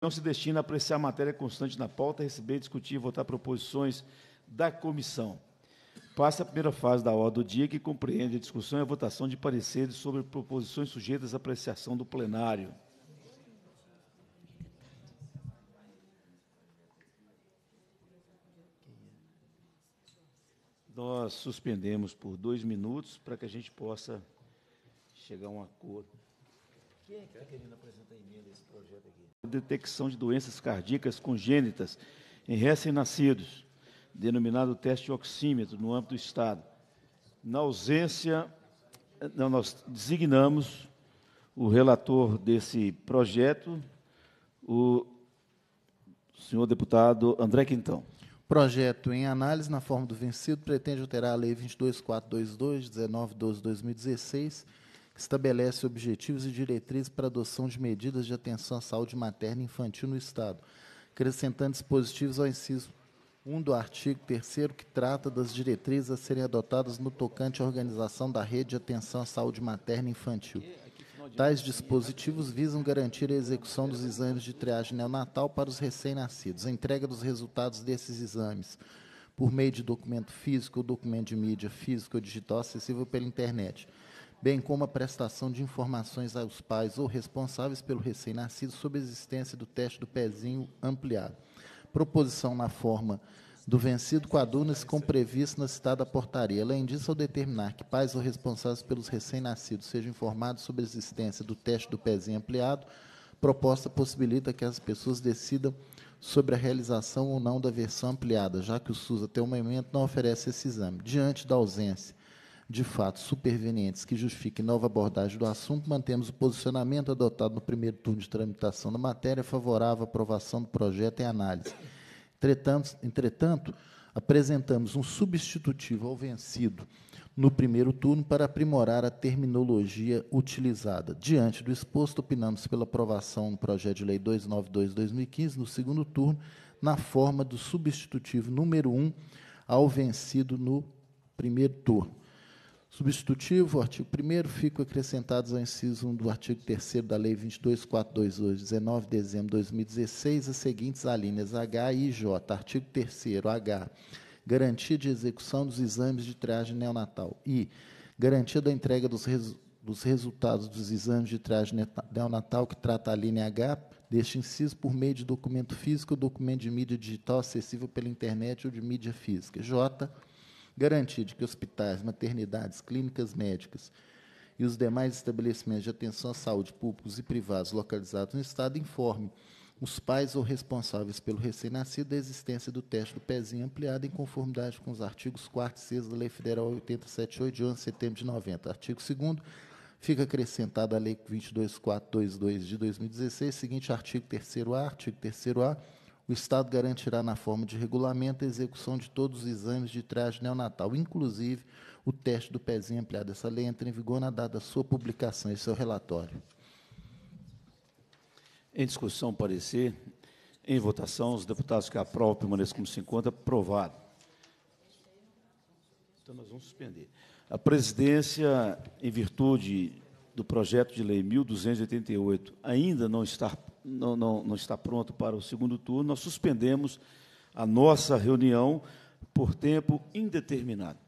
não se destina a apreciar matéria constante na pauta, receber, discutir e votar proposições da comissão. Passa a primeira fase da ordem do dia, que compreende a discussão e a votação de pareceres sobre proposições sujeitas à apreciação do plenário. Nós suspendemos por dois minutos para que a gente possa chegar a um acordo. Quem é que está querendo apresentar emenda a esse projeto aqui? Detecção de doenças cardíacas congênitas em recém-nascidos, denominado teste de oxímetro no âmbito do Estado. Na ausência, nós designamos o relator desse projeto, o senhor deputado André Quintão. Projeto em análise na forma do vencido pretende alterar a Lei 22.422, 19/12/2016 estabelece objetivos e diretrizes para adoção de medidas de atenção à saúde materna e infantil no Estado, acrescentando dispositivos ao inciso 1 do artigo 3 que trata das diretrizes a serem adotadas no tocante à organização da rede de atenção à saúde materna e infantil. Tais dispositivos visam garantir a execução dos exames de triagem neonatal para os recém-nascidos, a entrega dos resultados desses exames por meio de documento físico ou documento de mídia física ou digital acessível pela internet, bem como a prestação de informações aos pais ou responsáveis pelo recém-nascido sobre a existência do teste do pezinho ampliado. Proposição na forma do vencido coadunas com previsto na citada portaria. Além disso, ao determinar que pais ou responsáveis pelos recém-nascidos sejam informados sobre a existência do teste do pezinho ampliado, proposta possibilita que as pessoas decidam sobre a realização ou não da versão ampliada, já que o SUS até o momento não oferece esse exame. Diante da ausência de fatos supervenientes que justifiquem nova abordagem do assunto, mantemos o posicionamento adotado no primeiro turno de tramitação da matéria favorável à aprovação do projeto em análise. Entretanto, entretanto, apresentamos um substitutivo ao vencido no primeiro turno para aprimorar a terminologia utilizada. Diante do exposto, opinamos pela aprovação do projeto de lei 292/2015 no segundo turno, na forma do substitutivo número 1 ao vencido no primeiro turno. Substitutivo, artigo 1 ficam acrescentados ao inciso 1 do artigo 3 da Lei 22422, 19 de dezembro de 2016, as seguintes alíneas H e J. Artigo 3 H. Garantia de execução dos exames de triagem neonatal. I. Garantia da entrega dos, dos resultados dos exames de triagem neonatal que trata a linha H deste inciso por meio de documento físico ou documento de mídia digital acessível pela internet ou de mídia física. J garantir de que hospitais, maternidades, clínicas médicas e os demais estabelecimentos de atenção à saúde públicos e privados localizados no Estado informem os pais ou responsáveis pelo recém-nascido da existência do teste do pezinho ampliado em conformidade com os artigos 4 e 6 da Lei Federal 878, de 11 de setembro de 90. Artigo 2 Fica acrescentada a Lei 22422 de 2016, seguinte artigo 3 A, artigo 3 A, o Estado garantirá, na forma de regulamento, a execução de todos os exames de traje neonatal, inclusive o teste do pezinho ampliado. Essa lei entra em vigor na data da sua publicação. Esse é o relatório. Em discussão, parecer. Em votação, os deputados que aprovam permaneçam como se encontra. Aprovado. Então, nós vamos suspender. A presidência, em virtude do projeto de lei 1288 ainda não está, não, não, não está pronto para o segundo turno, nós suspendemos a nossa reunião por tempo indeterminado.